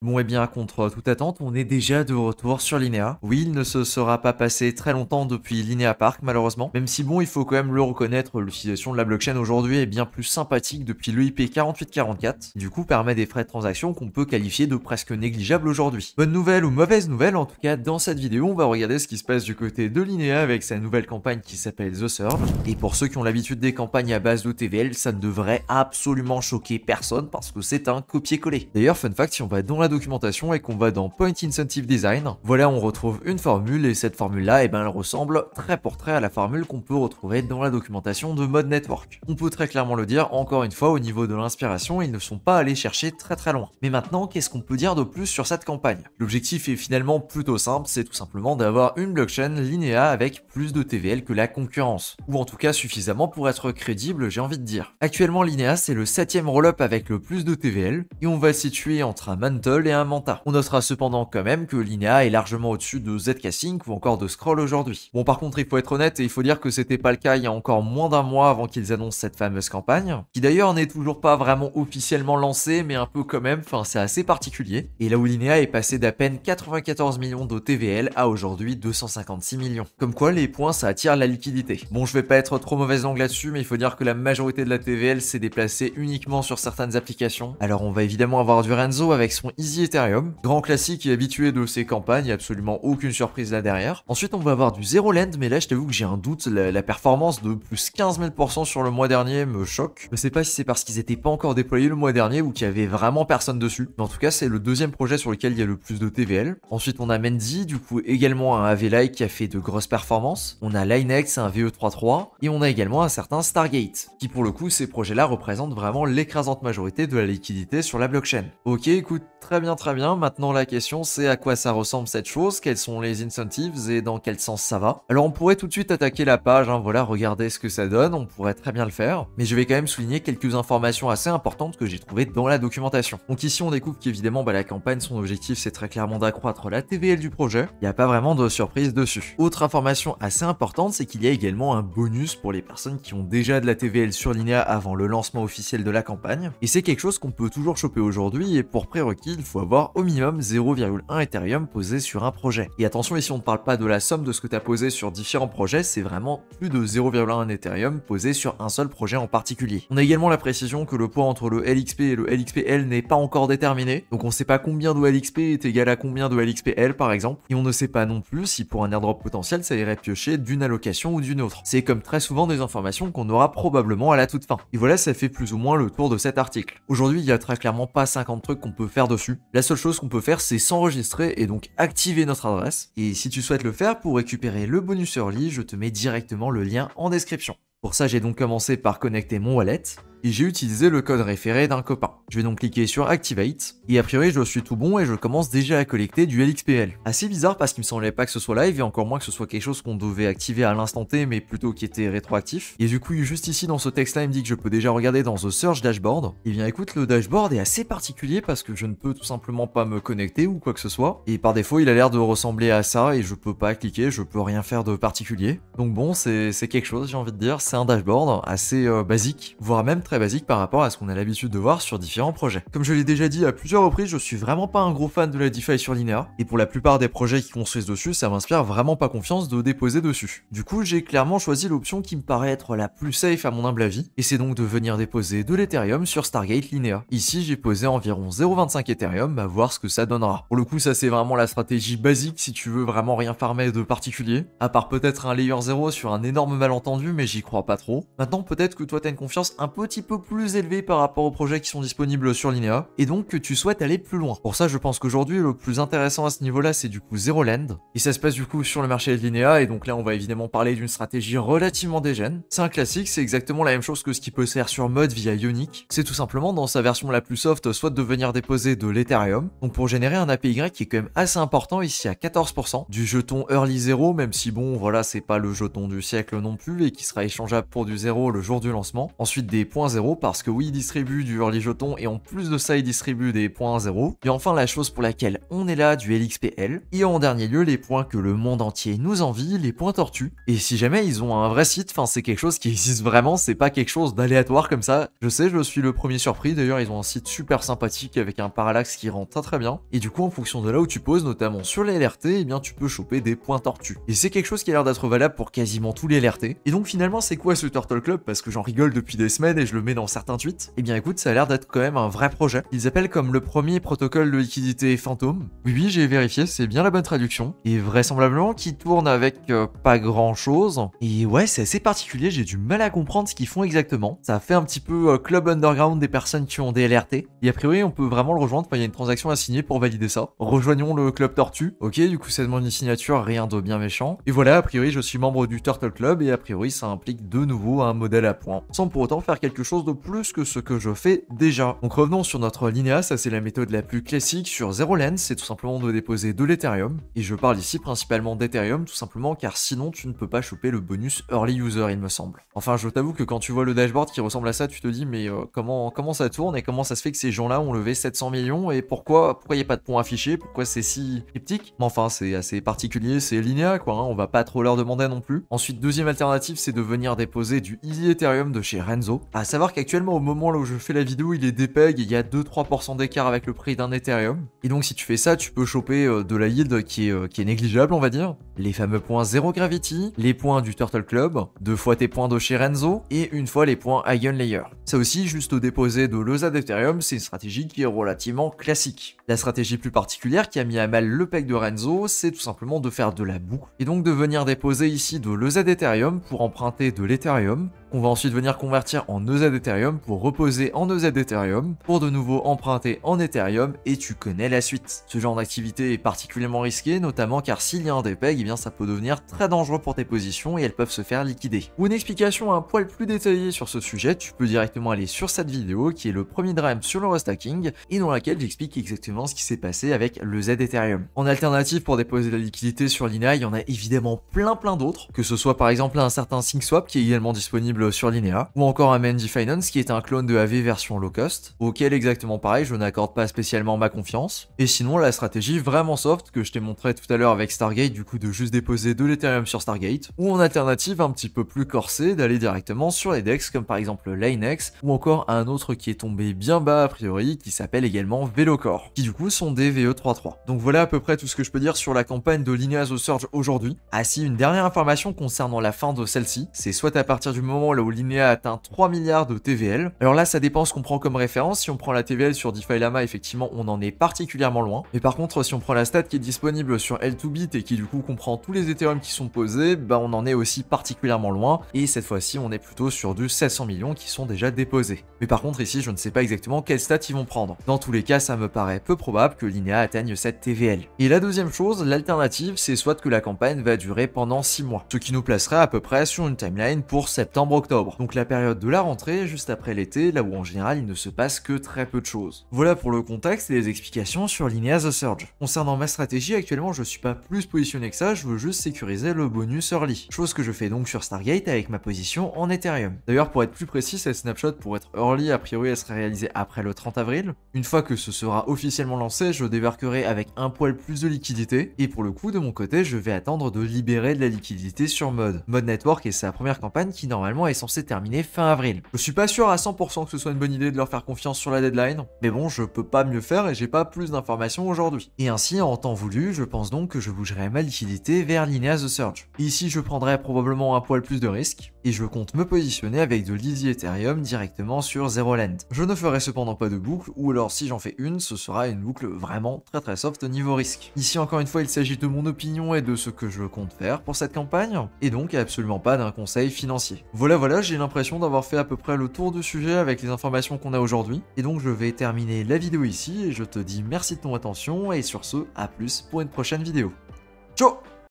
Bon et eh bien contre toute attente, on est déjà de retour sur l'INEA. Oui, il ne se sera pas passé très longtemps depuis Linea Park malheureusement, même si bon, il faut quand même le reconnaître, l'utilisation de la blockchain aujourd'hui est bien plus sympathique depuis l'EIP 4844, du coup permet des frais de transaction qu'on peut qualifier de presque négligeables aujourd'hui. Bonne nouvelle ou mauvaise nouvelle, en tout cas dans cette vidéo, on va regarder ce qui se passe du côté de l'INEA avec sa nouvelle campagne qui s'appelle The Serve. et pour ceux qui ont l'habitude des campagnes à base de TVL, ça ne devrait absolument choquer personne parce que c'est un copier-coller. D'ailleurs, fun fact, si on va dans la documentation et qu'on va dans Point Incentive Design, voilà on retrouve une formule et cette formule là, eh ben, elle ressemble très pour très à la formule qu'on peut retrouver dans la documentation de mode network. On peut très clairement le dire, encore une fois, au niveau de l'inspiration, ils ne sont pas allés chercher très très loin. Mais maintenant, qu'est-ce qu'on peut dire de plus sur cette campagne L'objectif est finalement plutôt simple, c'est tout simplement d'avoir une blockchain linéa avec plus de TVL que la concurrence, ou en tout cas suffisamment pour être crédible, j'ai envie de dire. Actuellement, Linéa, c'est le septième roll-up avec le plus de TVL, et on va se situer entre un mantle et un On notera cependant quand même que l'INEA est largement au-dessus de zk sync ou encore de Scroll aujourd'hui. Bon par contre il faut être honnête et il faut dire que c'était pas le cas il y a encore moins d'un mois avant qu'ils annoncent cette fameuse campagne, qui d'ailleurs n'est toujours pas vraiment officiellement lancée mais un peu quand même, enfin c'est assez particulier. Et là où l'INEA est passé d'à peine 94 millions de TVL à aujourd'hui 256 millions. Comme quoi les points ça attire la liquidité. Bon je vais pas être trop mauvaise langue là-dessus mais il faut dire que la majorité de la TVL s'est déplacée uniquement sur certaines applications. Alors on va évidemment avoir du Renzo avec son Ethereum, grand classique et habitué de ces campagnes, absolument aucune surprise là derrière. Ensuite on va avoir du Zero Land, mais là je t'avoue que j'ai un doute, la, performance de plus 15 000% sur le mois dernier me choque. Je sais pas si c'est parce qu'ils étaient pas encore déployés le mois dernier ou qu'il y avait vraiment personne dessus, mais en tout cas c'est le deuxième projet sur lequel il y a le plus de TVL. Ensuite on a Mendy, du coup également un av qui a fait de grosses performances, on a Linex, un VE33, et on a également un certain Stargate, qui pour le coup ces projets-là représentent vraiment l'écrasante majorité de la liquidité sur la blockchain. Ok, écoute, très Très bien, très bien. Maintenant, la question, c'est à quoi ça ressemble cette chose, quels sont les incentives et dans quel sens ça va. Alors, on pourrait tout de suite attaquer la page, hein, voilà, regardez ce que ça donne, on pourrait très bien le faire, mais je vais quand même souligner quelques informations assez importantes que j'ai trouvées dans la documentation. Donc ici, on découvre qu'évidemment, bah, la campagne, son objectif, c'est très clairement d'accroître la TVL du projet. Il n'y a pas vraiment de surprise dessus. Autre information assez importante, c'est qu'il y a également un bonus pour les personnes qui ont déjà de la TVL sur l'INEA avant le lancement officiel de la campagne, et c'est quelque chose qu'on peut toujours choper aujourd'hui, et pour prérequis, il faut avoir au minimum 0,1 Ethereum posé sur un projet. Et attention, ici on ne parle pas de la somme de ce que tu as posé sur différents projets, c'est vraiment plus de 0,1 Ethereum posé sur un seul projet en particulier. On a également la précision que le poids entre le LXP et le LXPL n'est pas encore déterminé, donc on ne sait pas combien de LXP est égal à combien de LXPL par exemple, et on ne sait pas non plus si pour un airdrop potentiel ça irait piocher d'une allocation ou d'une autre. C'est comme très souvent des informations qu'on aura probablement à la toute fin. Et voilà, ça fait plus ou moins le tour de cet article. Aujourd'hui, il y a très clairement pas 50 trucs qu'on peut faire dessus. La seule chose qu'on peut faire, c'est s'enregistrer et donc activer notre adresse. Et si tu souhaites le faire pour récupérer le bonus early, je te mets directement le lien en description. Pour ça, j'ai donc commencé par connecter mon wallet et j'ai utilisé le code référé d'un copain. Je vais donc cliquer sur Activate, et a priori je suis tout bon et je commence déjà à collecter du LXPL. Assez bizarre parce qu'il me semblait pas que ce soit live et encore moins que ce soit quelque chose qu'on devait activer à l'instant T mais plutôt qui était rétroactif. Et du coup juste ici dans ce texte là il me dit que je peux déjà regarder dans The Search Dashboard. Et eh bien écoute le dashboard est assez particulier parce que je ne peux tout simplement pas me connecter ou quoi que ce soit. Et par défaut il a l'air de ressembler à ça et je peux pas cliquer, je peux rien faire de particulier. Donc bon c'est quelque chose j'ai envie de dire, c'est un dashboard assez euh, basique, voire même très basique par rapport à ce qu'on a l'habitude de voir sur différents projets. Comme je l'ai déjà dit à plusieurs reprises, je suis vraiment pas un gros fan de la DeFi sur Linea et pour la plupart des projets qui construisent dessus, ça m'inspire vraiment pas confiance de déposer dessus. Du coup, j'ai clairement choisi l'option qui me paraît être la plus safe à mon humble avis, et c'est donc de venir déposer de l'Ethereum sur Stargate Linea. Ici, j'ai posé environ 0,25 Ethereum à voir ce que ça donnera. Pour le coup, ça c'est vraiment la stratégie basique si tu veux vraiment rien farmer de particulier, à part peut-être un layer 0 sur un énorme malentendu, mais j'y crois pas trop. Maintenant, peut-être que toi t'as une confiance un petit peu plus élevé par rapport aux projets qui sont disponibles sur Linea, et donc que tu souhaites aller plus loin. Pour ça, je pense qu'aujourd'hui, le plus intéressant à ce niveau-là, c'est du coup Zero Land, et ça se passe du coup sur le marché de Linea, et donc là, on va évidemment parler d'une stratégie relativement dégène. C'est un classique, c'est exactement la même chose que ce qui peut se faire sur mode via Ionic, c'est tout simplement dans sa version la plus soft, soit de venir déposer de l'Ethereum, donc pour générer un APY qui est quand même assez important, ici à 14%, du jeton Early Zero, même si bon, voilà, c'est pas le jeton du siècle non plus, et qui sera échangeable pour du zéro le jour du lancement. Ensuite, des points 0 parce que oui, il distribue du early jeton et en plus de ça, il distribue des points 0. Et enfin, la chose pour laquelle on est là, du LXPL. Et en dernier lieu, les points que le monde entier nous envie, les points tortues. Et si jamais ils ont un vrai site, enfin, c'est quelque chose qui existe vraiment, c'est pas quelque chose d'aléatoire comme ça. Je sais, je suis le premier surpris. D'ailleurs, ils ont un site super sympathique avec un parallaxe qui rend très très bien. Et du coup, en fonction de là où tu poses, notamment sur les LRT, eh bien, tu peux choper des points tortues. Et c'est quelque chose qui a l'air d'être valable pour quasiment tous les LRT. Et donc, finalement, c'est quoi ce Turtle Club Parce que j'en rigole depuis des semaines et je le le mets dans certains tweets. Eh bien écoute, ça a l'air d'être quand même un vrai projet. Ils appellent comme le premier protocole de liquidité fantôme. Oui, oui j'ai vérifié, c'est bien la bonne traduction. Et vraisemblablement qui tourne avec euh, pas grand chose. Et ouais, c'est assez particulier, j'ai du mal à comprendre ce qu'ils font exactement. Ça fait un petit peu euh, club underground des personnes qui ont des LRT. Et a priori, on peut vraiment le rejoindre il y a une transaction à signer pour valider ça. Rejoignons le club Tortue. Ok, du coup, ça demande une signature, rien de bien méchant. Et voilà, a priori, je suis membre du Turtle Club et a priori, ça implique de nouveau un modèle à points, sans pour autant faire quelque chose chose de plus que ce que je fais déjà. Donc revenons sur notre linéa, ça c'est la méthode la plus classique sur Zero Lens, c'est tout simplement de déposer de l'Ethereum. Et je parle ici principalement d'Ethereum, tout simplement car sinon tu ne peux pas choper le bonus Early User il me semble. Enfin je t'avoue que quand tu vois le dashboard qui ressemble à ça, tu te dis mais euh, comment, comment ça tourne et comment ça se fait que ces gens-là ont levé 700 millions et pourquoi pourquoi il n'y a pas de pont affiché, pourquoi c'est si cryptique. Mais enfin c'est assez particulier, c'est linéa quoi, hein, on va pas trop leur demander non plus. Ensuite deuxième alternative c'est de venir déposer du Easy Ethereum de chez Renzo. Ah ça savoir qu'actuellement, au moment où je fais la vidéo, il est dépeg et il y a 2-3% d'écart avec le prix d'un Ethereum. Et donc, si tu fais ça, tu peux choper euh, de la yield euh, qui est, négligeable, on va dire. Les fameux points zero Gravity, les points du Turtle Club, deux fois tes points de chez Renzo et une fois les points layer. Ça aussi, juste déposer de l'usa d'Ethereum, c'est une stratégie qui est relativement classique. La stratégie plus particulière qui a mis à mal le peg de Renzo, c'est tout simplement de faire de la boucle et donc de venir déposer ici de l'OSA d'Ethereum pour emprunter de l'Ethereum on va ensuite venir convertir en EZ Ethereum pour reposer en EZ Ethereum, pour de nouveau emprunter en Ethereum, et tu connais la suite. Ce genre d'activité est particulièrement risqué, notamment car s'il y a un dépeg, eh bien ça peut devenir très dangereux pour tes positions et elles peuvent se faire liquider. Pour une explication un poil plus détaillée sur ce sujet, tu peux directement aller sur cette vidéo qui est le premier drame sur le restacking et dans laquelle j'explique exactement ce qui s'est passé avec le e Z Ethereum. En alternative pour déposer de la liquidité sur l'INA, il y en a évidemment plein plein d'autres, que ce soit par exemple un certain SyncSwap qui est également disponible sur Linea, ou encore un Mandy Finance qui est un clone de AV version low cost, auquel exactement pareil, je n'accorde pas spécialement ma confiance. Et sinon, la stratégie vraiment soft que je t'ai montré tout à l'heure avec Stargate, du coup de juste déposer de l'Ethereum sur Stargate, ou en alternative un petit peu plus corsée d'aller directement sur les decks comme par exemple Linex, ou encore un autre qui est tombé bien bas a priori, qui s'appelle également Velocore, qui du coup sont des VE33. Donc voilà à peu près tout ce que je peux dire sur la campagne de Linea The Surge aujourd'hui. Ah si, une dernière information concernant la fin de celle-ci, c'est soit à partir du moment là où l'INEA atteint 3 milliards de TVL. Alors là, ça dépend ce qu'on prend comme référence. Si on prend la TVL sur DeFi Lama, effectivement, on en est particulièrement loin. Mais par contre, si on prend la stat qui est disponible sur L2Bit et qui du coup comprend tous les Ethereum qui sont posés, bah on en est aussi particulièrement loin. Et cette fois-ci, on est plutôt sur du 700 millions qui sont déjà déposés. Mais par contre, ici, je ne sais pas exactement quelle stat ils vont prendre. Dans tous les cas, ça me paraît peu probable que l'INEA atteigne cette TVL. Et la deuxième chose, l'alternative, c'est soit que la campagne va durer pendant 6 mois, ce qui nous placerait à peu près sur une timeline pour septembre donc la période de la rentrée, juste après l'été, là où en général il ne se passe que très peu de choses. Voilà pour le contexte et les explications sur Linea The Surge. Concernant ma stratégie, actuellement je suis pas plus positionné que ça, je veux juste sécuriser le bonus early, chose que je fais donc sur Stargate avec ma position en Ethereum. D'ailleurs pour être plus précis, cette snapshot pour être early, a priori elle sera réalisée après le 30 avril. Une fois que ce sera officiellement lancé, je débarquerai avec un poil plus de liquidité, et pour le coup de mon côté, je vais attendre de libérer de la liquidité sur Mode. Mode Network est sa première campagne qui normalement est censé terminer fin avril. Je suis pas sûr à 100% que ce soit une bonne idée de leur faire confiance sur la deadline, mais bon, je peux pas mieux faire et j'ai pas plus d'informations aujourd'hui. Et ainsi, en temps voulu, je pense donc que je bougerai ma liquidité vers Linea The Surge. Ici, je prendrai probablement un poil plus de risque, et je compte me positionner avec de l'Easy Ethereum directement sur Zero Land. Je ne ferai cependant pas de boucle, ou alors si j'en fais une, ce sera une boucle vraiment très très soft niveau risque. Ici encore une fois, il s'agit de mon opinion et de ce que je compte faire pour cette campagne, et donc absolument pas d'un conseil financier. Voilà ben voilà, j'ai l'impression d'avoir fait à peu près le tour du sujet avec les informations qu'on a aujourd'hui. Et donc je vais terminer la vidéo ici et je te dis merci de ton attention et sur ce, à plus pour une prochaine vidéo. Ciao